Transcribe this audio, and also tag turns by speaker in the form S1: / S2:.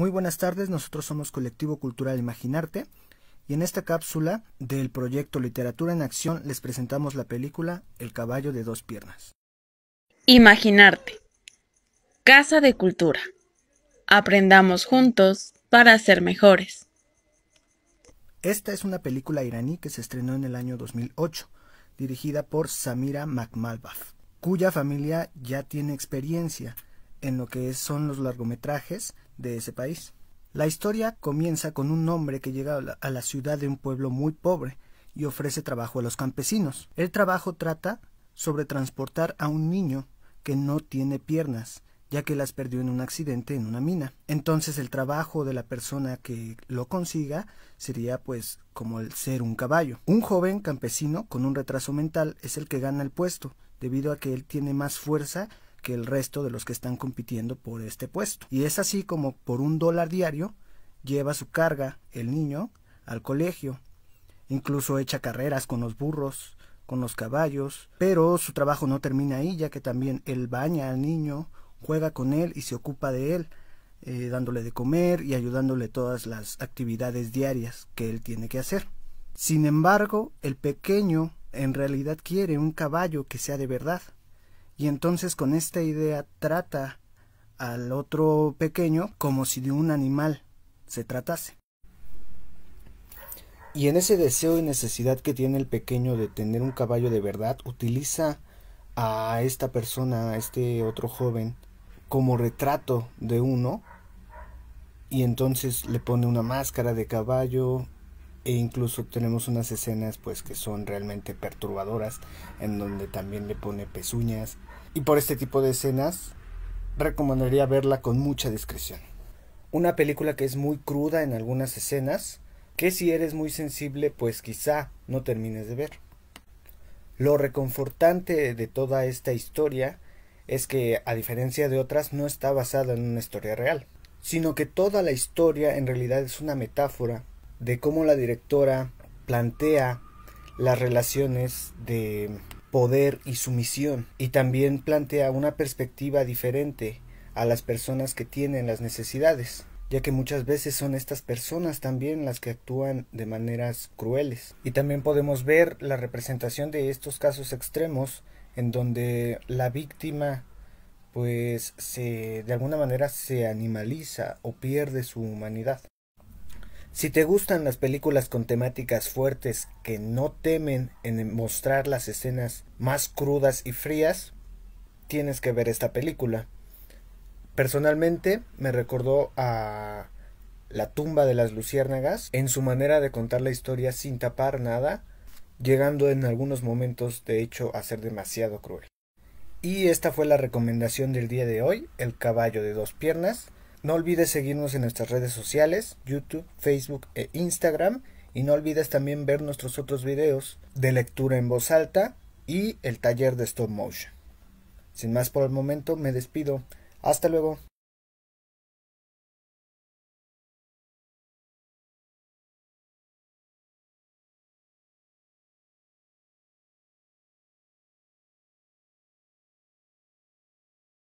S1: Muy buenas tardes, nosotros somos Colectivo Cultural Imaginarte y en esta cápsula del proyecto Literatura en Acción les presentamos la película El caballo de dos piernas. Imaginarte. Casa de Cultura. Aprendamos juntos para ser mejores. Esta es una película iraní que se estrenó en el año 2008, dirigida por Samira Makmalbaf, cuya familia ya tiene experiencia en lo que son los largometrajes de ese país. La historia comienza con un hombre que llega a la ciudad de un pueblo muy pobre y ofrece trabajo a los campesinos. El trabajo trata sobre transportar a un niño que no tiene piernas, ya que las perdió en un accidente en una mina. Entonces el trabajo de la persona que lo consiga sería pues como el ser un caballo. Un joven campesino con un retraso mental es el que gana el puesto, debido a que él tiene más fuerza que el resto de los que están compitiendo por este puesto. Y es así como por un dólar diario lleva su carga el niño al colegio, incluso echa carreras con los burros, con los caballos, pero su trabajo no termina ahí, ya que también él baña al niño, juega con él y se ocupa de él, eh, dándole de comer y ayudándole todas las actividades diarias que él tiene que hacer. Sin embargo, el pequeño en realidad quiere un caballo que sea de verdad, y entonces con esta idea trata al otro pequeño como si de un animal se tratase. Y en ese deseo y necesidad que tiene el pequeño de tener un caballo de verdad, utiliza a esta persona, a este otro joven, como retrato de uno. Y entonces le pone una máscara de caballo, e incluso tenemos unas escenas pues que son realmente perturbadoras en donde también le pone pezuñas y por este tipo de escenas recomendaría verla con mucha discreción. Una película que es muy cruda en algunas escenas que si eres muy sensible pues quizá no termines de ver. Lo reconfortante de toda esta historia es que a diferencia de otras no está basada en una historia real, sino que toda la historia en realidad es una metáfora de cómo la directora plantea las relaciones de poder y sumisión y también plantea una perspectiva diferente a las personas que tienen las necesidades ya que muchas veces son estas personas también las que actúan de maneras crueles. Y también podemos ver la representación de estos casos extremos en donde la víctima pues se de alguna manera se animaliza o pierde su humanidad. Si te gustan las películas con temáticas fuertes que no temen en mostrar las escenas más crudas y frías, tienes que ver esta película. Personalmente me recordó a La tumba de las luciérnagas en su manera de contar la historia sin tapar nada, llegando en algunos momentos de hecho a ser demasiado cruel. Y esta fue la recomendación del día de hoy, El caballo de dos piernas. No olvides seguirnos en nuestras redes sociales, YouTube, Facebook e Instagram. Y no olvides también ver nuestros otros videos de lectura en voz alta y el taller de stop motion. Sin más por el momento, me despido. Hasta luego.